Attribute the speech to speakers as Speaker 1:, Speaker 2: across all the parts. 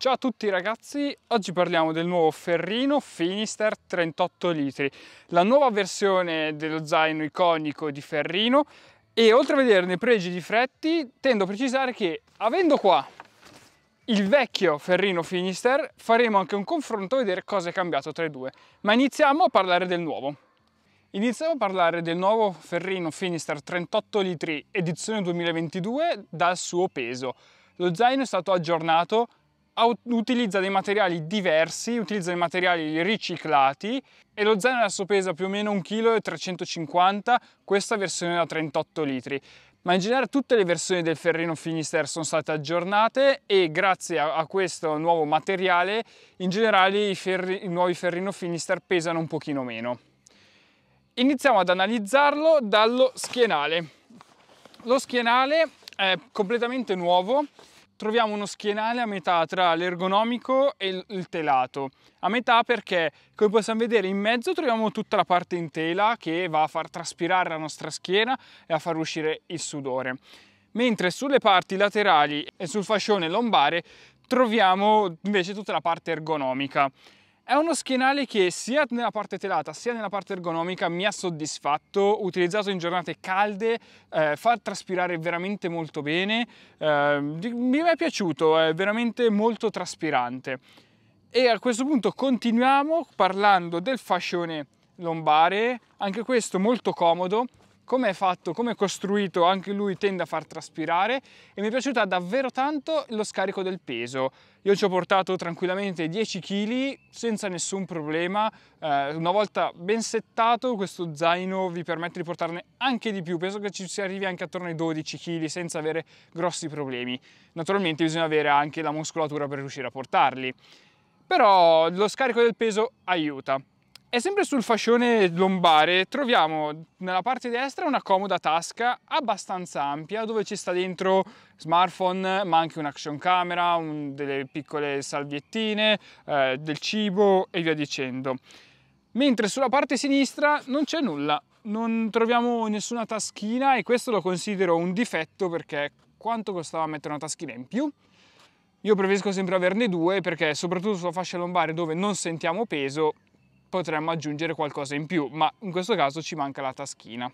Speaker 1: Ciao a tutti ragazzi, oggi parliamo del nuovo Ferrino Finister 38 litri, la nuova versione dello zaino iconico di Ferrino e oltre a vederne i pregi e i difetti tendo a precisare che avendo qua il vecchio Ferrino Finister faremo anche un confronto a vedere cosa è cambiato tra i due, ma iniziamo a parlare del nuovo. Iniziamo a parlare del nuovo Ferrino Finister 38 litri edizione 2022 dal suo peso. Lo zaino è stato aggiornato utilizza dei materiali diversi, utilizza dei materiali riciclati e lo zaino adesso pesa più o meno 1,350 kg, questa versione da 38 litri. Ma in generale tutte le versioni del Ferrino Finister sono state aggiornate e grazie a, a questo nuovo materiale in generale i, ferri, i nuovi Ferrino Finister pesano un pochino meno. Iniziamo ad analizzarlo dallo schienale. Lo schienale è completamente nuovo, troviamo uno schienale a metà tra l'ergonomico e il telato. A metà perché, come possiamo vedere, in mezzo troviamo tutta la parte in tela che va a far traspirare la nostra schiena e a far uscire il sudore. Mentre sulle parti laterali e sul fascione lombare troviamo invece tutta la parte ergonomica. È uno schienale che sia nella parte telata sia nella parte ergonomica mi ha soddisfatto, utilizzato in giornate calde, eh, fa traspirare veramente molto bene, eh, mi è piaciuto, è veramente molto traspirante. E a questo punto continuiamo parlando del fascione lombare, anche questo molto comodo, come è fatto, come è costruito, anche lui tende a far traspirare e mi è piaciuta davvero tanto lo scarico del peso. Io ci ho portato tranquillamente 10 kg senza nessun problema, eh, una volta ben settato questo zaino vi permette di portarne anche di più, penso che ci si arrivi anche attorno ai 12 kg senza avere grossi problemi. Naturalmente bisogna avere anche la muscolatura per riuscire a portarli, però lo scarico del peso aiuta. E sempre sul fascione lombare troviamo nella parte destra una comoda tasca abbastanza ampia dove ci sta dentro smartphone ma anche un'action camera, un, delle piccole salviettine, eh, del cibo e via dicendo. Mentre sulla parte sinistra non c'è nulla, non troviamo nessuna taschina e questo lo considero un difetto perché quanto costava mettere una taschina in più? Io preferisco sempre averne due perché soprattutto sulla fascia lombare dove non sentiamo peso potremmo aggiungere qualcosa in più, ma in questo caso ci manca la taschina.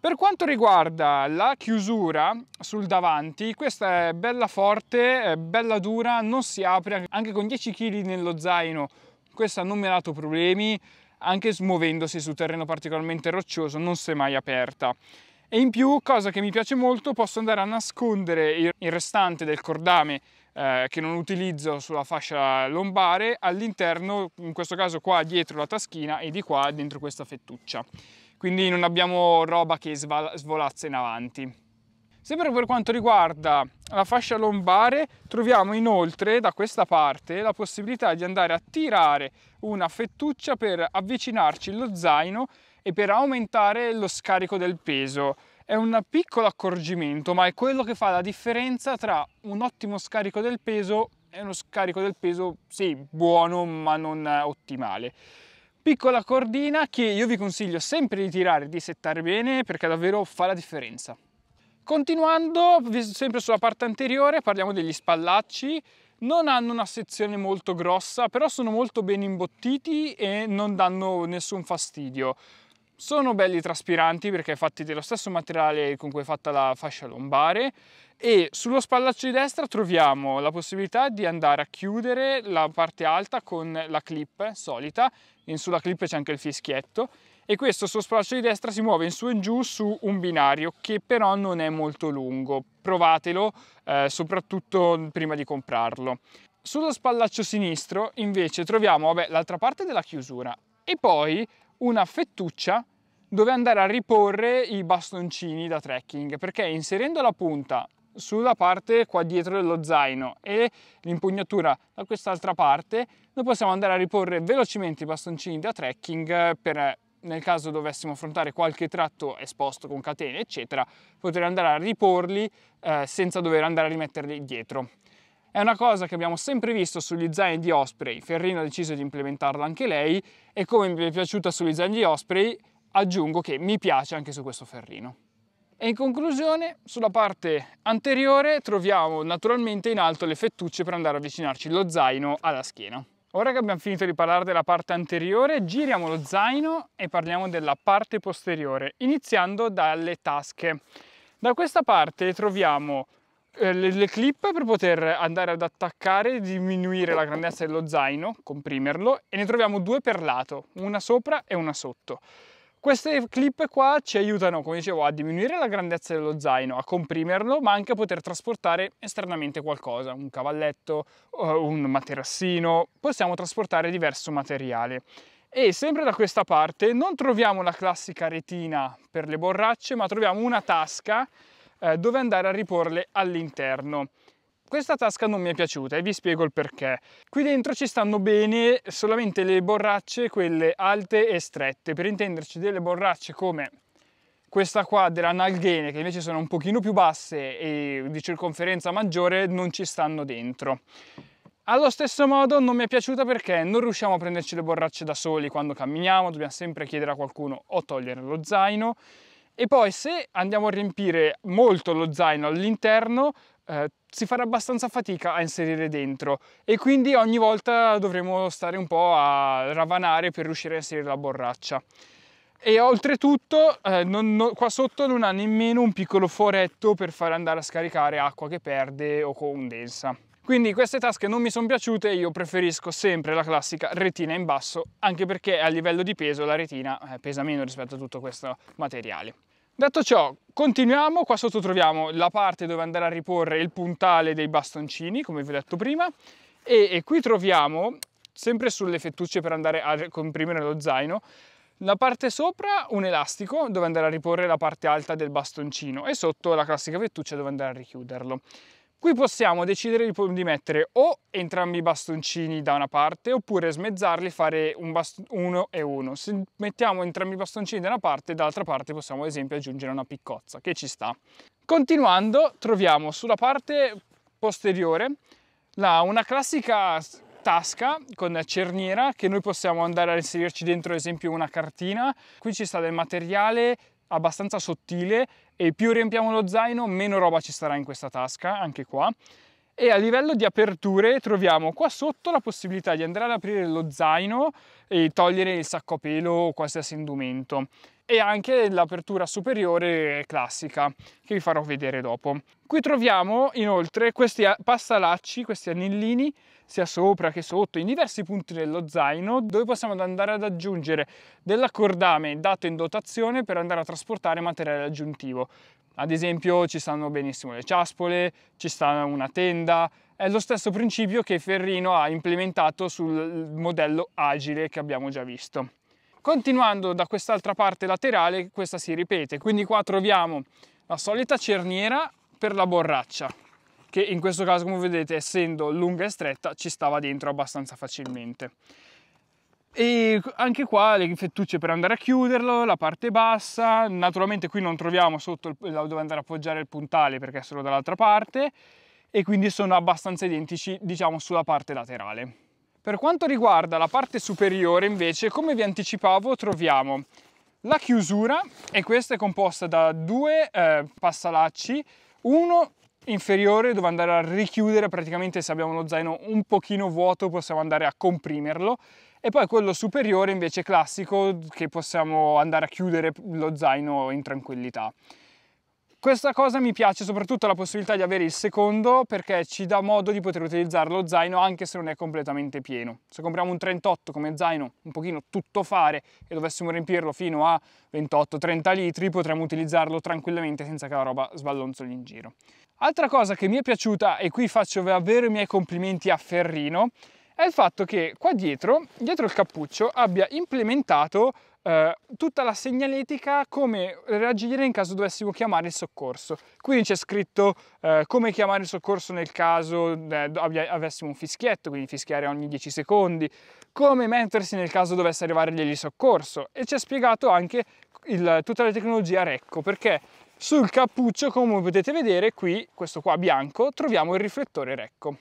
Speaker 1: Per quanto riguarda la chiusura sul davanti, questa è bella forte, è bella dura, non si apre, anche con 10 kg nello zaino questa non mi ha dato problemi, anche smuovendosi su terreno particolarmente roccioso non si è mai aperta. E in più, cosa che mi piace molto, posso andare a nascondere il restante del cordame eh, che non utilizzo sulla fascia lombare all'interno, in questo caso qua dietro la taschina e di qua dentro questa fettuccia. Quindi non abbiamo roba che svolazza in avanti. Sempre per quanto riguarda la fascia lombare troviamo inoltre da questa parte la possibilità di andare a tirare una fettuccia per avvicinarci lo zaino e per aumentare lo scarico del peso. È un piccolo accorgimento, ma è quello che fa la differenza tra un ottimo scarico del peso e uno scarico del peso, sì, buono, ma non eh, ottimale. Piccola cordina che io vi consiglio sempre di tirare, di settare bene, perché davvero fa la differenza. Continuando, sempre sulla parte anteriore, parliamo degli spallacci. Non hanno una sezione molto grossa, però sono molto ben imbottiti e non danno nessun fastidio. Sono belli traspiranti perché fatti dello stesso materiale con cui è fatta la fascia lombare e sullo spallaccio di destra troviamo la possibilità di andare a chiudere la parte alta con la clip solita, in sulla clip c'è anche il fischietto e questo sullo spallaccio di destra si muove in su e in giù su un binario che però non è molto lungo, provatelo eh, soprattutto prima di comprarlo. Sullo spallaccio sinistro invece troviamo l'altra parte della chiusura e poi una fettuccia dove andare a riporre i bastoncini da trekking perché inserendo la punta sulla parte qua dietro dello zaino e l'impugnatura da quest'altra parte noi possiamo andare a riporre velocemente i bastoncini da trekking per nel caso dovessimo affrontare qualche tratto esposto con catene eccetera poter andare a riporli eh, senza dover andare a rimetterli dietro è una cosa che abbiamo sempre visto sugli zaini di Osprey, Ferrino ha deciso di implementarla anche lei e come mi è piaciuta sugli zaini di Osprey aggiungo che mi piace anche su questo Ferrino. E in conclusione, sulla parte anteriore troviamo naturalmente in alto le fettucce per andare a avvicinarci lo zaino alla schiena. Ora che abbiamo finito di parlare della parte anteriore, giriamo lo zaino e parliamo della parte posteriore, iniziando dalle tasche. Da questa parte troviamo eh, le, clip per poter andare ad attaccare e diminuire la grandezza dello zaino, comprimerlo e ne troviamo due per lato, una sopra e una sotto. Queste clip qua ci aiutano, come dicevo, a diminuire la grandezza dello zaino, a comprimerlo, ma anche a poter trasportare esternamente qualcosa, un cavalletto, eh, un materassino, possiamo trasportare diverso materiale. E sempre da questa parte non troviamo la classica retina per le borracce, ma troviamo una tasca eh, dove andare a riporle all'interno. Questa tasca non mi è piaciuta e vi spiego il perché. Qui dentro ci stanno bene solamente le borracce, quelle alte e strette, per intenderci delle borracce come questa qua della Nalghene, che invece sono un pochino più basse e di circonferenza maggiore, non ci stanno dentro. Allo stesso modo non mi è piaciuta perché non riusciamo a prenderci le borracce da soli quando camminiamo, dobbiamo sempre chiedere a qualcuno o togliere lo zaino, e poi se andiamo a riempire molto lo zaino all'interno, eh, si farà abbastanza fatica a inserire dentro e quindi ogni volta dovremo stare un po' a ravanare per riuscire a inserire la borraccia e oltretutto eh, non, non, qua sotto non ha nemmeno un piccolo foretto per far andare a scaricare acqua che perde o condensa. Quindi queste tasche non mi sono piaciute io preferisco sempre la classica retina in basso, anche perché a livello di peso la retina eh, pesa meno rispetto a tutto questo materiale. Detto ciò, continuiamo, qua sotto troviamo la parte dove andare a riporre il puntale dei bastoncini, come vi ho detto prima, e, e qui troviamo, sempre sulle fettucce per andare a comprimere lo zaino, la parte sopra un elastico dove andare a riporre la parte alta del bastoncino e sotto la classica fettuccia dove andare a richiuderlo. Qui possiamo decidere di mettere o entrambi i bastoncini da una parte oppure smezzarli e fare un uno e uno. Se mettiamo entrambi i bastoncini da una parte, dall'altra parte possiamo ad esempio aggiungere una piccozza, che ci sta. Continuando troviamo sulla parte posteriore la, una classica tasca con cerniera che noi possiamo andare a inserirci dentro ad esempio una cartina. Qui ci sta del materiale abbastanza sottile e più riempiamo lo zaino meno roba ci starà in questa tasca anche qua e a livello di aperture troviamo qua sotto la possibilità di andare ad aprire lo zaino e togliere il sacco a pelo o qualsiasi indumento e anche l'apertura superiore classica che vi farò vedere dopo. Qui troviamo inoltre questi passalacci, questi anellini sia sopra che sotto in diversi punti dello zaino dove possiamo andare ad aggiungere dell'accordame dato in dotazione per andare a trasportare materiale aggiuntivo. Ad esempio ci stanno benissimo le ciaspole, ci sta una tenda, è lo stesso principio che Ferrino ha implementato sul modello agile che abbiamo già visto. Continuando da quest'altra parte laterale, questa si ripete, quindi qua troviamo la solita cerniera per la borraccia, che in questo caso come vedete essendo lunga e stretta ci stava dentro abbastanza facilmente e anche qua le fettucce per andare a chiuderlo, la parte bassa, naturalmente qui non troviamo sotto il, dove andare a appoggiare il puntale perché è solo dall'altra parte e quindi sono abbastanza identici diciamo sulla parte laterale. Per quanto riguarda la parte superiore invece come vi anticipavo troviamo la chiusura e questa è composta da due eh, passalacci, uno inferiore dove andare a richiudere praticamente se abbiamo lo zaino un pochino vuoto possiamo andare a comprimerlo e poi quello superiore invece classico che possiamo andare a chiudere lo zaino in tranquillità. Questa cosa mi piace soprattutto la possibilità di avere il secondo perché ci dà modo di poter utilizzare lo zaino anche se non è completamente pieno. Se compriamo un 38 come zaino un pochino tutto fare e dovessimo riempirlo fino a 28-30 litri potremmo utilizzarlo tranquillamente senza che la roba sballonzoli in giro. Altra cosa che mi è piaciuta e qui faccio davvero i miei complimenti a Ferrino è il fatto che qua dietro, dietro il cappuccio, abbia implementato eh, tutta la segnaletica come reagire in caso dovessimo chiamare il soccorso. Quindi c'è scritto eh, come chiamare il soccorso nel caso eh, avessimo un fischietto, quindi fischiare ogni 10 secondi, come mettersi nel caso dovesse arrivare il soccorso e c'è spiegato anche il, tutta la tecnologia Recco perché sul cappuccio, come potete vedere qui, questo qua bianco, troviamo il riflettore Recco.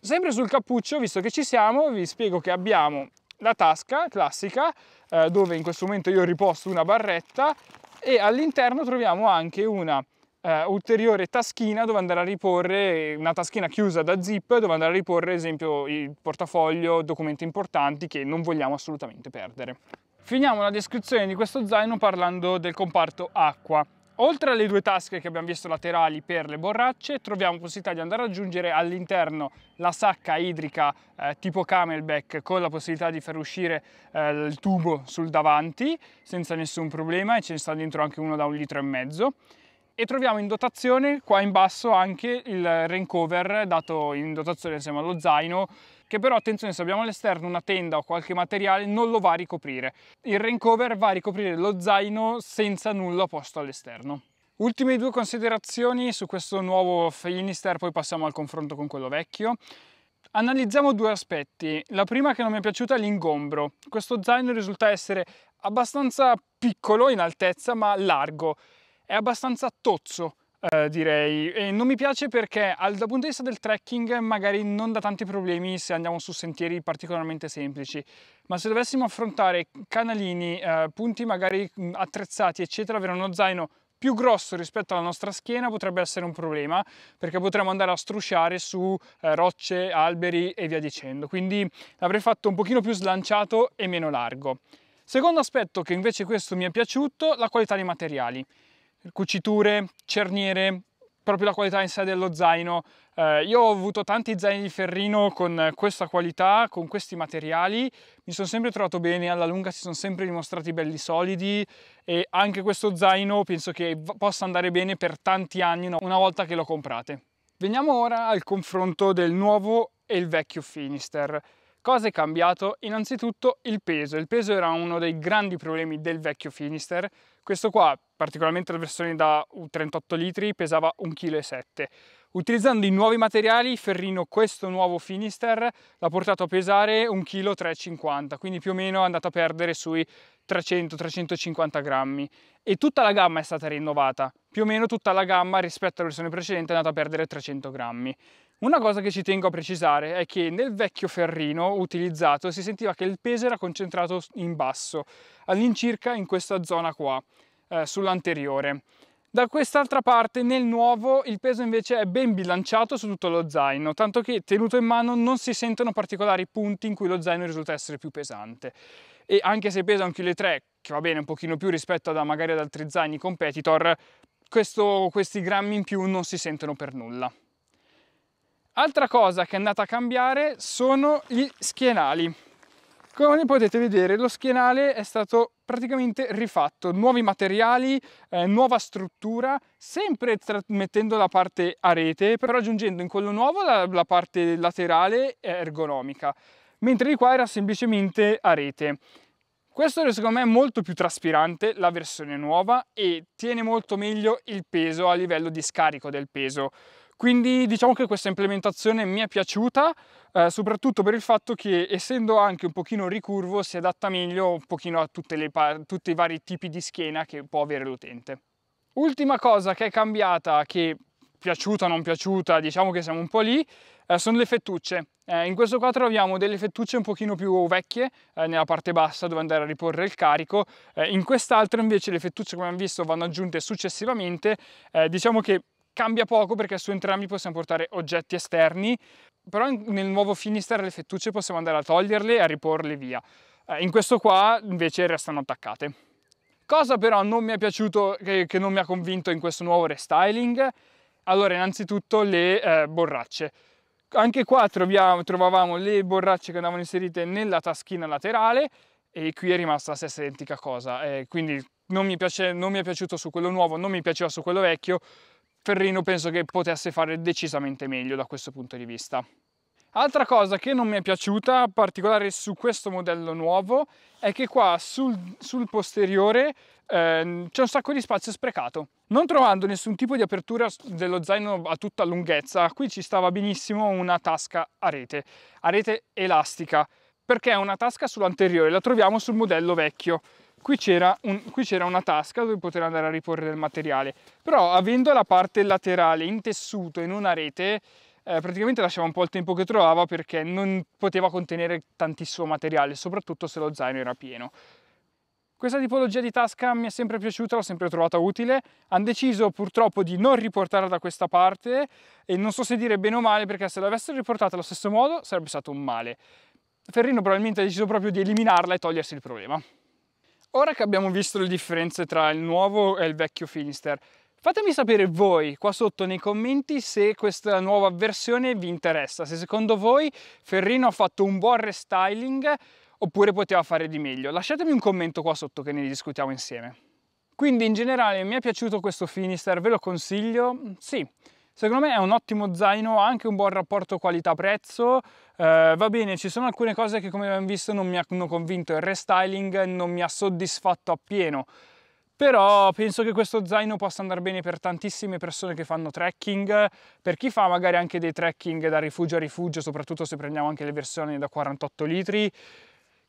Speaker 1: Sempre sul cappuccio, visto che ci siamo, vi spiego che abbiamo la tasca classica, eh, dove in questo momento io riposto una barretta, e all'interno troviamo anche una eh, ulteriore taschina dove andare a riporre, una taschina chiusa da zip, dove andare a riporre ad esempio il portafoglio, documenti importanti che non vogliamo assolutamente perdere. Finiamo la descrizione di questo zaino parlando del comparto acqua. Oltre alle due tasche che abbiamo visto laterali per le borracce, troviamo possibilità di andare a aggiungere all'interno la sacca idrica eh, tipo camelback con la possibilità di far uscire eh, il tubo sul davanti senza nessun problema e ce ne sta dentro anche uno da un litro e mezzo. E troviamo in dotazione qua in basso anche il rain cover dato in dotazione insieme allo zaino che però attenzione se abbiamo all'esterno una tenda o qualche materiale non lo va a ricoprire. Il rain cover va a ricoprire lo zaino senza nulla posto all'esterno. Ultime due considerazioni su questo nuovo Finister, poi passiamo al confronto con quello vecchio. Analizziamo due aspetti. La prima che non mi è piaciuta è l'ingombro. Questo zaino risulta essere abbastanza piccolo in altezza ma largo. È abbastanza tozzo Uh, direi. E non mi piace perché dal punto di vista del trekking magari non dà tanti problemi se andiamo su sentieri particolarmente semplici, ma se dovessimo affrontare canalini, uh, punti magari mm, attrezzati, eccetera, avere uno zaino più grosso rispetto alla nostra schiena potrebbe essere un problema perché potremmo andare a strusciare su eh, rocce, alberi e via dicendo. Quindi l'avrei fatto un pochino più slanciato e meno largo. Secondo aspetto che invece questo mi è piaciuto, la qualità dei materiali cuciture, cerniere, proprio la qualità in sé dello zaino. Eh, io ho avuto tanti zaini di ferrino con questa qualità, con questi materiali, mi sono sempre trovato bene, alla lunga si sono sempre dimostrati belli solidi e anche questo zaino penso che possa andare bene per tanti anni una volta che lo comprate. Veniamo ora al confronto del nuovo e il vecchio Finister. Cosa è cambiato? Innanzitutto il peso. Il peso era uno dei grandi problemi del vecchio Finister, questo qua, particolarmente la versione da 38 litri, pesava 1,7 kg. Utilizzando i nuovi materiali, Ferrino questo nuovo Finister l'ha portato a pesare 1,350 kg, quindi più o meno è andato a perdere sui 300-350 grammi. E tutta la gamma è stata rinnovata, più o meno tutta la gamma rispetto alla versione precedente è andata a perdere 300 grammi. Una cosa che ci tengo a precisare è che nel vecchio ferrino utilizzato si sentiva che il peso era concentrato in basso, all'incirca in questa zona qua, eh, sull'anteriore. Da quest'altra parte, nel nuovo, il peso invece è ben bilanciato su tutto lo zaino, tanto che tenuto in mano non si sentono particolari punti in cui lo zaino risulta essere più pesante. E anche se pesa 1,3 kg, che va bene un pochino più rispetto a, magari ad altri zaini competitor, questo, questi grammi in più non si sentono per nulla. Altra cosa che è andata a cambiare sono gli schienali. Come potete vedere lo schienale è stato praticamente rifatto, nuovi materiali, eh, nuova struttura, sempre mettendo la parte a rete, però aggiungendo in quello nuovo la, la parte laterale ergonomica, mentre di qua era semplicemente a rete. Questo secondo me è molto più traspirante la versione nuova e tiene molto meglio il peso a livello di scarico del peso. Quindi diciamo che questa implementazione mi è piaciuta, eh, soprattutto per il fatto che essendo anche un pochino ricurvo si adatta meglio un pochino a tutti i vari tipi di schiena che può avere l'utente. Ultima cosa che è cambiata, che piaciuta o non piaciuta, diciamo che siamo un po' lì, eh, sono le fettucce. Eh, in questo qua troviamo delle fettucce un pochino più vecchie, eh, nella parte bassa dove andare a riporre il carico, eh, in quest'altro invece le fettucce come abbiamo visto vanno aggiunte successivamente, eh, diciamo che Cambia poco perché su entrambi possiamo portare oggetti esterni, però nel nuovo Finister le fettucce possiamo andare a toglierle e a riporle via. Eh, in questo qua invece restano attaccate. Cosa però non mi è piaciuto, che, non mi ha convinto in questo nuovo restyling? Allora innanzitutto le eh, borracce. Anche qua troviamo, trovavamo le borracce che andavano inserite nella taschina laterale e qui è rimasta la stessa identica cosa, eh, quindi non mi, piace, non mi è piaciuto su quello nuovo, non mi piaceva su quello vecchio, Ferrino penso che potesse fare decisamente meglio da questo punto di vista. Altra cosa che non mi è piaciuta, in particolare su questo modello nuovo, è che qua sul, sul posteriore eh, c'è un sacco di spazio sprecato. Non trovando nessun tipo di apertura dello zaino a tutta lunghezza, qui ci stava benissimo una tasca a rete, a rete elastica, perché è una tasca sull'anteriore, la troviamo sul modello vecchio. Qui c'era, un, una tasca dove poter andare a riporre del materiale, però avendo la parte laterale in tessuto in una rete, eh, praticamente lasciava un po' il tempo che trovava perché non poteva contenere tantissimo materiale, soprattutto se lo zaino era pieno. Questa tipologia di tasca mi è sempre piaciuta, l'ho sempre trovata utile. Hanno deciso purtroppo di non riportarla da questa parte e non so se dire bene o male perché se l'avessero riportata allo stesso modo sarebbe stato un male. Ferrino probabilmente ha deciso proprio di eliminarla e togliersi il problema. Ora che abbiamo visto le differenze tra il nuovo e il vecchio Finister, Fatemi sapere voi qua sotto nei commenti se questa nuova versione vi interessa, se secondo voi Ferrino ha fatto un buon restyling oppure poteva fare di meglio. Lasciatemi un commento qua sotto che ne discutiamo insieme. Quindi in generale mi è piaciuto questo Finister, ve lo consiglio? Sì. Secondo me è un ottimo zaino, ha anche un buon rapporto qualità-prezzo, eh, va bene, ci sono alcune cose che come abbiamo visto non mi hanno convinto, il restyling non mi ha soddisfatto appieno, però penso che questo zaino possa andare bene per tantissime persone che fanno trekking, per chi fa magari anche dei trekking da rifugio a rifugio, soprattutto se prendiamo anche le versioni da 48 litri,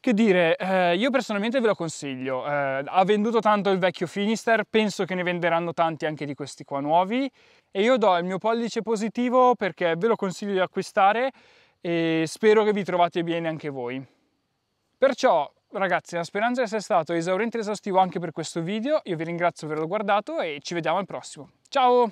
Speaker 1: che dire, eh, io personalmente ve lo consiglio, eh, ha venduto tanto il vecchio Finister, penso che ne venderanno tanti anche di questi qua nuovi, e io do il mio pollice positivo perché ve lo consiglio di acquistare e spero che vi trovate bene anche voi. Perciò ragazzi la speranza di essere stato esaurente ed esaustivo anche per questo video, io vi ringrazio per averlo guardato e ci vediamo al prossimo. Ciao!